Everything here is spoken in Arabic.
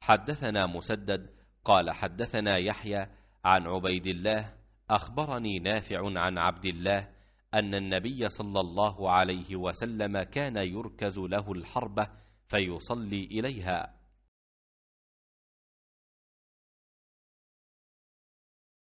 حدثنا مسدد قال حدثنا يحيى عن عبيد الله أخبرني نافع عن عبد الله أن النبي صلى الله عليه وسلم كان يركز له الحربة فيصلي إليها